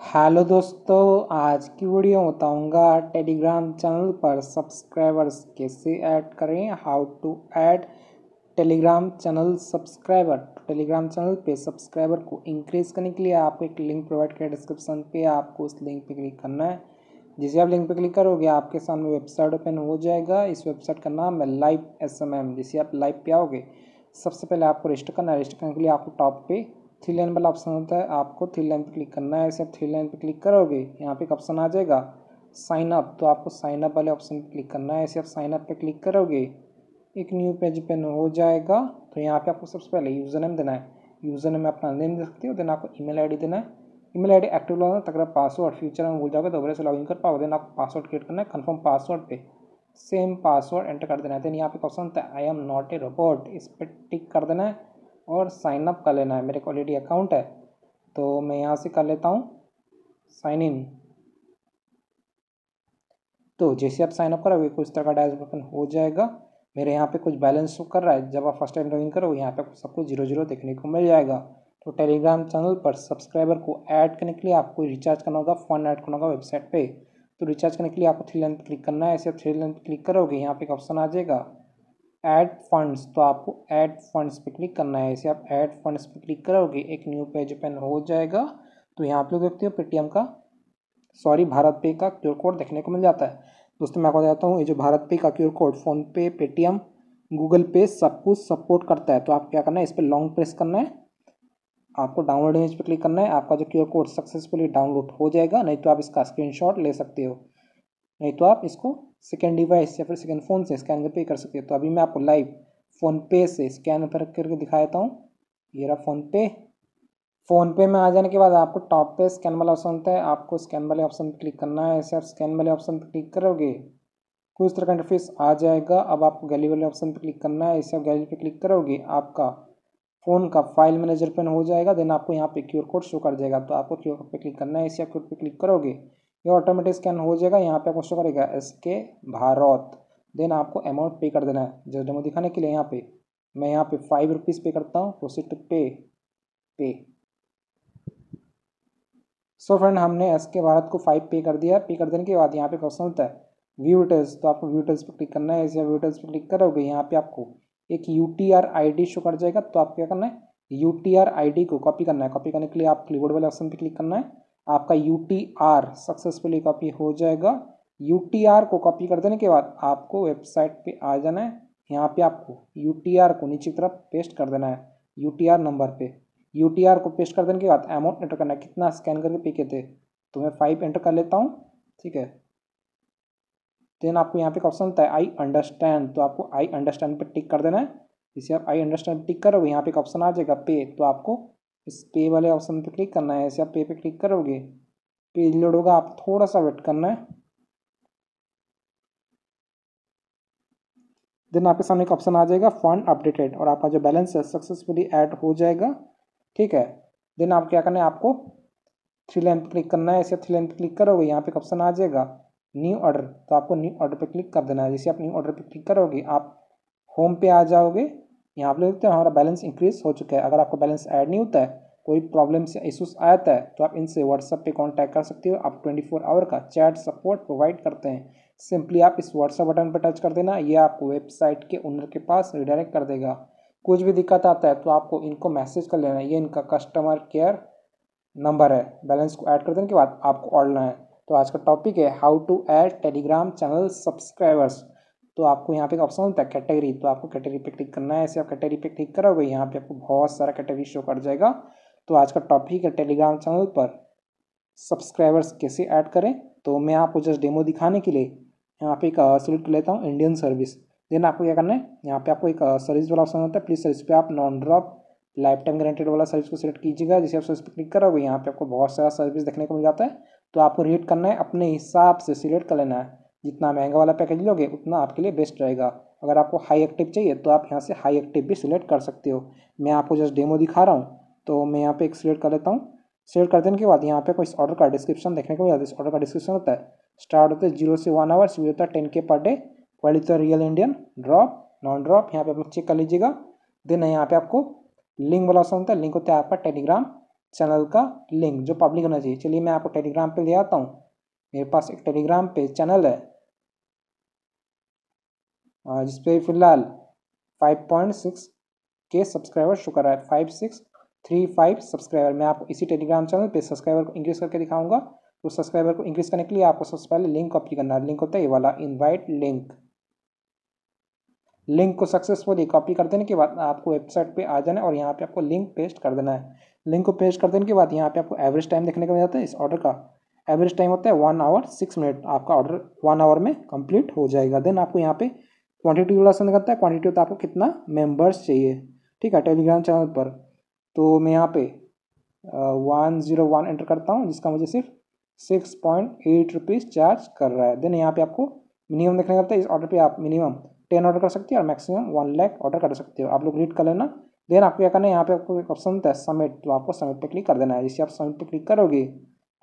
hello दोस्तों आज की वीडियो बताऊंगा टेलीग्राम चैनल पर सब्सक्राइबर्स कैसे ऐड करें how to add Telegram channel subscriber Telegram तो चैनल पे सब्सक्राइबर को इंक्रीज करने के लिए आपको एक लिंक प्रोवाइड किया डिस्क्रिप्शन पे आपको उस लिंक पे क्लिक करना है जिसे आप लिंक पे क्लिक करोगे आपके सामने वेबसाइट ओपन हो जाएगा इस वेबसाइट का नाम है लाइव एस एम एम जिसे आप लाइव पे आओगे सबसे पहले आपको रजिस्टर करना है रजिस्टर करने के लिए आपको टॉप पे थ्री लाइन वाला ऑप्शन होता है आपको थ्री लाइन पर क्लिक करना है ऐसे आप थ्री लाइन पर क्लिक करोगे यहाँ पे एक ऑप्शन आ जाएगा साइन अप तो आपको साइन अप वाले ऑप्शन पर क्लिक करना है ऐसे आप साइन अप पर क्लिक करोगे एक न्यू पेज पेन हो जाएगा तो यहाँ पे आपको सबसे पहले यूज़र नेम देना है यूज़र नेम अपना नेम दे सकते हो देन आपको ईमेल आईडी देना है ईमेल आईडी एक्टिव लगाना तक पासवर्ड फ्यूचर में भूल जाओगे तो दोबारा से लॉगिन कर पाओगे देन आपको पासवर्ड क्रिएट करना है कन्फर्म पासवर्ड पे सेम पासवर्ड एंटर कर देना है देन यहाँ पे ऑप्शन होता है I am not a robot इस पर टिक कर देना है और साइन अप कर लेना है मेरे को ऑलरेडी अकाउंट है तो मैं यहाँ से कर लेता हूँ साइन इन तो जैसे आप साइनअप करो करोगे कुछ तरह का डैश बटन हो जाएगा मेरे यहाँ पे कुछ बैलेंस शो कर रहा है जब आप फर्स्ट टाइम लॉगिन करो यहाँ पे सब कुछ जीरो जीरो देखने को मिल जाएगा तो टेलीग्राम चैनल पर सब्सक्राइबर को ऐड करने के लिए आपको रिचार्ज करना होगा फ़ोन ऐड करना होगा वेबसाइट पे तो रिचार्ज करने के लिए आपको थ्री लेंथ क्लिक करना है ऐसे आप थ्री लेंथ क्लिक करोगे यहाँ पे एक ऑप्शन आ जाएगा ऐड फंड्स तो आपको ऐड फंड्स पे क्लिक करना है इसे आप ऐड फंड्स पे क्लिक करोगे एक न्यू पेज ओपन हो जाएगा तो यहाँ आप लोग देखते हो पेटीएम का सॉरी भारत पे का क्यू कोड देखने को मिल जाता है दोस्तों मैं आपको बताता हूँ ये जो भारत पे का QR code PhonePe Paytm Google pay सब कुछ सपोर्ट करता है तो आप क्या करना है इस पर लॉन्ग प्रेस करना है आपको डाउनलोड इमेज पर क्लिक करना है आपका जो क्यू कोड सक्सेसफुली डाउनलोड हो जाएगा नहीं तो आप इसका स्क्रीनशॉट ले सकते हो नहीं तो आप इसको सेकेंड डिवाइस या फिर सेकेंड फ़ोन से स्कैन कर पे कर सकते हैं तो अभी मैं आपको लाइव फ़ोन पे से स्कैन पर करके दिखा देता हूँ ये रहा फ़ोन पे फ़ोन पे में आ जाने के बाद आपको टॉप पे स्कैन वाला ऑप्शन होता है आपको स्कैन वाले ऑप्शन पर क्लिक करना है ऐसे आप स्कैन वाले ऑप्शन पर क्लिक करोगे कुछ तो तरह का इंटरफेस आ जाएगा अब आपको गैली वाले ऑप्शन पर क्लिक करना है ऐसे आप गैली पर क्लिक करोगे आपका फ़ोन का फाइल मैनेजर पेन हो जाएगा देन आपको यहाँ पे क्यूआर कोड शो कर जाएगा तो आपको क्यूर कोड पे क्लिक करना है ऐसे आप क्यूआर पे क्लिक करोगे ये ऑटोमेटिक स्कैन हो जाएगा यहाँ पे क्वेश्चन करेगा एस के भारत देन आपको अमाउंट पे कर देना है जस्ट डेमो दिखाने के लिए यहाँ पे मैं यहाँ पे फाइव रुपीज़ पे करता हूँ proceed to pay pay so so friend हमने एस के भारत को फाइव पे कर दिया पे कर देने के बाद यहाँ पे क्वेश्चन होता है व्यू टेल्स तो आपको व्यू टेल्स पर क्लिक करना है या व्यू टेल्स पर क्लिक करोगे यहाँ पे आपको एक U T R I D show कर जाएगा तो आप क्या करना है U T R I D को कॉपी करना है कॉपी करने के लिए आप क्लीबोर्ड वाले ऑप्शन पर क्लिक करना है आपका U T R successfully copy हो जाएगा यू टी आर को कॉपी कर देने के बाद आपको वेबसाइट पे आ जाना है यहाँ पे आपको यू टी आर को नीचे की तरफ पेस्ट कर देना है यू टी आर नंबर पे यू टी आर को पेस्ट कर देने के बाद अमाउंट एंटर करना है कितना स्कैन करके पे किए थे तो मैं फाइव एंटर कर लेता हूँ ठीक है देन आपको यहाँ पे ऑप्शन होता है आई अंडरस्टैंड तो आपको आई अंडरस्टैंड पे टिक कर देना है इसे आप आई अंडरस्टैंड टिक करोगे यहाँ पे एक ऑप्शन आ जाएगा पे तो आपको इस पे वाले ऑप्शन पे क्लिक करना है ऐसे आप पे पे क्लिक करोगे पेज लोड होगा आप थोड़ा सा वेट करना है देन आपके सामने एक ऑप्शन आ जाएगा फंड अपडेटेड और आपका जो बैलेंस है सक्सेसफुली ऐड हो जाएगा ठीक है देन आप क्या करना है आपको थ्री लाइन पर क्लिक करना है ऐसे थ्री लाइन पर क्लिक करोगे यहाँ पे एक ऑप्शन आ जाएगा न्यू ऑर्डर तो आपको न्यू ऑर्डर पर क्लिक कर देना है जैसे आप न्यू ऑर्डर पर क्लिक करोगे आप होम पे आ जाओगे यहाँ आप देखते हैं हमारा बैलेंस इंक्रीज हो चुका है अगर आपको बैलेंस ऐड नहीं होता है कोई प्रॉब्लम्स या इशूज़ आता है तो आप इनसे व्हाट्सअप पे कांटेक्ट कर सकते हो आप 24 आवर का चैट सपोर्ट प्रोवाइड करते हैं सिंपली आप इस व्हाट्सअप बटन पर टच कर देना ये आपको वेबसाइट के ओनर के पास रिडायरेक्ट कर देगा कुछ भी दिक्कत आता है तो आपको इनको मैसेज कर लेना ये इनका कस्टमर केयर नंबर है बैलेंस को ऐड कर देने के बाद आपको ऑर्डर है तो आज का टॉपिक है how to add Telegram channel subscribers तो आपको यहाँ पे एक ऑप्शन होता है कैटेगरी तो आपको कैटेगरी पे क्लिक करना है ऐसे आप कैटेगरी पे क्लिक करोगे यहाँ पे आपको बहुत सारा कैटेगरी शो कर जाएगा तो आज का टॉपिक है टेलीग्राम चैनल पर सब्सक्राइबर्स कैसे ऐड करें तो मैं आपको जस्ट डेमो दिखाने के लिए यहाँ पे एक सिलेक्ट uh, कर लेता हूँ इंडियन सर्विस देन आपको क्या करना है यहाँ पे आपको एक सर्विस uh, वाला ऑप्शन होता है प्लीज सर्विस पे आप non drop life time guaranteed वाला सर्विस को सिलेक्ट कीजिएगा जैसे आप सर्विस पे क्लिक करोगे यहाँ पे आपको बहुत सारा सर्विस देखने को मिल जाता है तो आपको रेट करना है अपने हिसाब से सिलेक्ट कर लेना है जितना महंगा वाला पैकेज लोगे उतना आपके लिए बेस्ट रहेगा अगर आपको हाई एक्टिव चाहिए तो आप यहाँ से हाई एक्टिव भी सिलेक्ट कर सकते हो मैं आपको जस्ट डेमो दिखा रहा हूँ तो मैं यहाँ पे एक सिलेक्ट कर लेता हूँ सिलेक्ट कर देने के बाद यहाँ पे कोई ऑर्डर का डिस्क्रिप्शन देखने को है इस ऑर्डर का डिस्क्रिप्शन होता है स्टार्ट होता है जीरो से वन आवर्स सीवी होता है टेन के पर डे क्वालिटी होता है real Indian drop non drop यहाँ पे आप लोग चेक कर लीजिएगा देन यहाँ पे आपको लिंक वाला ऑप्शन होता है लिंक होता है आपका टेलीग्राम चैनल का लिंक जो पब्लिक होना चाहिए चलिए मैं आपको टेलीग्राम पर ले आता हूँ मेरे पास एक टेलीग्राम पे चैनल है जिस फिलहाल 5.6 के सब्सक्राइबर शुक्र है five six three five subscriber मैं आपको इसी टेलीग्राम चैनल पे सब्सक्राइबर को इंक्रीज करके दिखाऊंगा तो सब्सक्राइबर को इंक्रीज करने के लिए आपको सबसे पहले लिंक कॉपी करना है लिंक होता है ये वाला इनवाइट लिंक लिंक को सक्सेसफुली कॉपी कर देने के बाद आपको वेबसाइट पे आ जाना है और यहाँ पे आपको लिंक पेस्ट कर देना है लिंक को पेस्ट कर देने के बाद यहाँ पे आपको एवरेज टाइम देखने को मिल जाता है इस ऑर्डर का एवरेज टाइम होता है वन आवर सिक्स मिनट आपका ऑर्डर वन आवर में कंप्लीट हो जाएगा देन आपको यहाँ पे क्वांटिटी रिलेशन करता है क्वांटिटी होता है आपको कितना मेंबर्स चाहिए ठीक है टेलीग्राम चैनल पर तो मैं यहाँ पे वन ज़ीरो वन एंटर करता हूँ जिसका मुझे सिर्फ six point eight rupees charge कर रहा है देन यहाँ पे आपको मिनिमम देखने का है इस ऑर्डर पे आप मिनिमम टेन ऑर्डर कर सकते हो और मैक्सिमम वन लैख ऑर्डर कर सकते हो आप लोग रीड कर लेना देन आपको क्या करना है यहाँ पे आपको एक ऑप्शन होता है समिट तो आपको समिट पे क्लिक कर देना है जिससे आप समिट पे क्लिक करोगे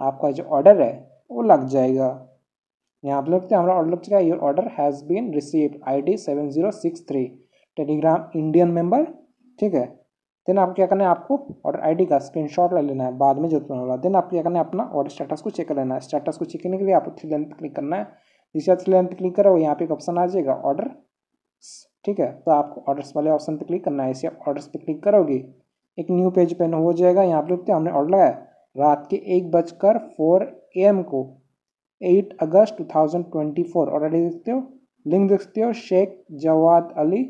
आपका जो ऑर्डर है वो लग जाएगा यहाँ पर लगते हैं हमारा ऑर्डर लग चुका है your order has been received ID seven zero six three Telegram Indian member ठीक है देन आप क्या करना है आपको ऑर्डर आईडी का स्क्रीनशॉट ले लेना है बाद में जो तुम्हें होगा देन आप क्या करना है अपना ऑर्डर स्टेटस को चेक कर लेना है स्टेटस को चेक करने के लिए आपको थ्री लेंथ क्लिक करना है जिसे आप थ्री लेंथ क्लिक करो यहाँ पे एक ऑप्शन आ जाएगा ऑर्डर ठीक है तो आपको ऑर्डर्स वाले ऑप्शन पर क्लिक करना है इसे ऑर्डर्स पर क्लिक करोगे एक न्यू पेज पेन हो जाएगा यहाँ पर हैं हमने ऑर्डर लगाया रात के एक बजकर फोर ए एम को 8 अगस्त 2024 और अडी देखते हो लिंक देखते हो Sheikh Jawad Ali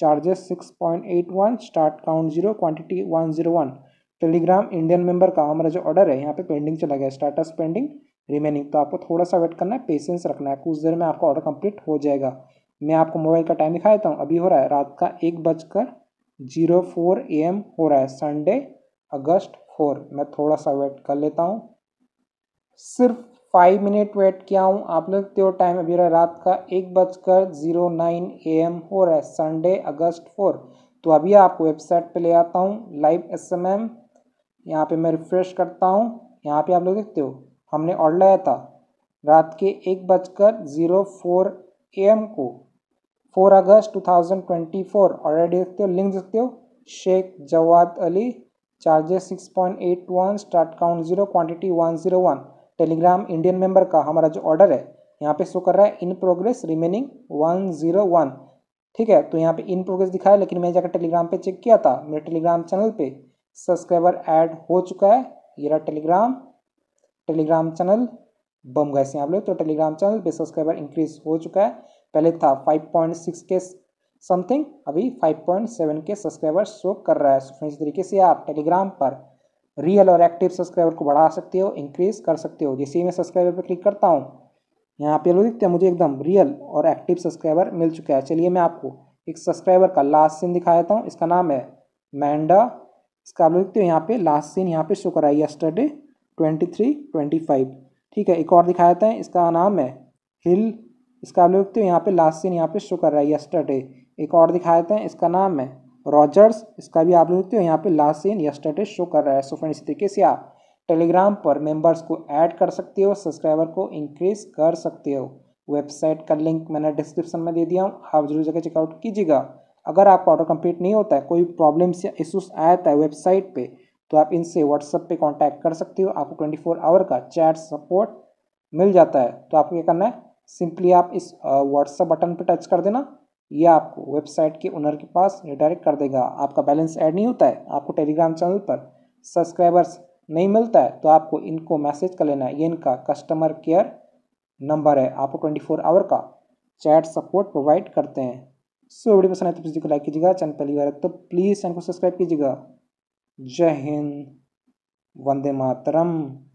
charges 6.81 start count zero quantity 101 Telegram Indian member का हमारा जो ऑर्डर है यहाँ पे पेंडिंग चला गया स्टार्टस पेंडिंग रिमेनिंग तो आपको थोड़ा सा वेट करना है पेशेंस रखना है कुछ देर में आपका ऑर्डर कंप्लीट हो जाएगा मैं आपको मोबाइल का टाइम दिखा देता हूँ अभी हो रहा है रात का एक बजकर जीरो फोर ए एम हो रहा है संडे अगस्त फोर मैं थोड़ा सा वेट कर लेता हूँ सिर्फ फाइव मिनट वेट किया हूँ आप लोग तो टाइम अभी रहा रात का एक बजकर ज़ीरो नाइन ए एम हो रहा है संडे अगस्त फोर तो अभी आप वेबसाइट पे ले आता हूँ लाइव एस एम एम यहाँ पर मैं रिफ्रेश करता हूँ यहाँ पे आप लोग देखते हो हमने ऑर्डर लाया था रात के एक बजकर ज़ीरो फोर ए एम को फोर अगस्त two thousand twenty four already देखते हो लिंक देखते हो Sheikh Jawad Ali charges 6.81 start count zero quantity 101 Telegram Indian member का हमारा जो ऑर्डर है यहाँ पे शो कर रहा है इन प्रोग्रेस रिमेनिंग 101 ठीक है तो यहाँ पे इन प्रोग्रेस दिखाया लेकिन मैं जाकर टेलीग्राम पे चेक किया था मेरे टेलीग्राम चैनल पे सब्सक्राइबर ऐड हो चुका है ये रहा टेलीग्राम टेलीग्राम चैनल बम गए से आप लोग तो टेलीग्राम चैनल पे सब्सक्राइबर इंक्रीज हो चुका है पहले था सिक्स के समथिंग अभी 5.7 के सब्सक्राइबर शो कर रहा है तो इसी तरीके से आप टेलीग्राम पर रियल और एक्टिव सब्सक्राइबर को बढ़ा सकते हो इंक्रीज कर सकते हो जैसे ही मैं सब्सक्राइबर पर क्लिक करता हूँ यहाँ पे लोग देखते हैं मुझे एकदम रियल और एक्टिव सब्सक्राइबर मिल चुका है चलिए मैं आपको एक सब्सक्राइबर का लास्ट सीन दिखा देता हूँ इसका नाम है मैंडा इसका आप लोग देखते हो यहाँ पे लास्ट सीन यहाँ पे शो कर रहा है yesterday twenty three twenty five ठीक है एक और दिखा देते हैं इसका नाम है हिल इसका आप लोग देखते हो यहाँ पे लास्ट सीन यहाँ पे शो कर रहा है यस्टरडे एक और दिखा देते हैं इसका नाम है रॉजर्स इसका भी आप देखते हो यहाँ पे लास्ट सीन या स्टेटस शो कर रहा है सो फ्रेंड इसी तरीके से आप टेलीग्राम पर मेंबर्स को ऐड कर सकते हो सब्सक्राइबर को इंक्रीज कर सकते हो वेबसाइट का लिंक मैंने डिस्क्रिप्शन में दे दिया हूँ आप जरूर जगह चेकआउट कीजिएगा अगर आपका ऑर्डर कंप्लीट नहीं होता है कोई प्रॉब्लम्स या इशूज़ आया था वेबसाइट पर तो आप इनसे व्हाट्सअप पर कॉन्टैक्ट कर सकते हो आपको ट्वेंटी आवर का चैट सपोर्ट मिल जाता है तो आपको क्या करना है सिंपली आप इस व्हाट्सअप बटन पर टच कर देना ये आपको वेबसाइट के ओनर के पास रिडायरेक्ट कर देगा आपका बैलेंस ऐड नहीं होता है आपको टेलीग्राम चैनल पर सब्सक्राइबर्स नहीं मिलता है तो आपको इनको मैसेज कर लेना है ये इनका कस्टमर केयर नंबर है आपको ट्वेंटी फोर आवर का चैट सपोर्ट प्रोवाइड करते हैं सो वीडियो पसंद तो है तो प्लीज़ को लाइक कीजिएगा चैनल पहली बार तो प्लीज़ चैनल को सब्सक्राइब कीजिएगा जय हिंद वंदे मातरम